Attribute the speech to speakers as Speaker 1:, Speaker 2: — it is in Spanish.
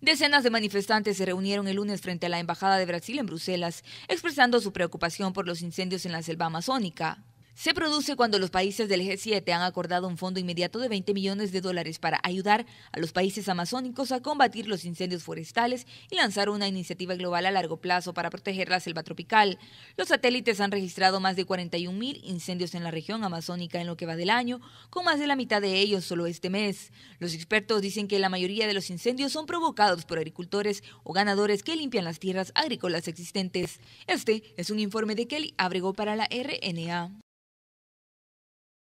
Speaker 1: Decenas de manifestantes se reunieron el lunes frente a la Embajada de Brasil en Bruselas, expresando su preocupación por los incendios en la selva amazónica se produce cuando los países del G7 han acordado un fondo inmediato de 20 millones de dólares para ayudar a los países amazónicos a combatir los incendios forestales y lanzar una iniciativa global a largo plazo para proteger la selva tropical. Los satélites han registrado más de 41 mil incendios en la región amazónica en lo que va del año, con más de la mitad de ellos solo este mes. Los expertos dicen que la mayoría de los incendios son provocados por agricultores o ganadores que limpian las tierras agrícolas existentes. Este es un informe de Kelly Abrego para la RNA.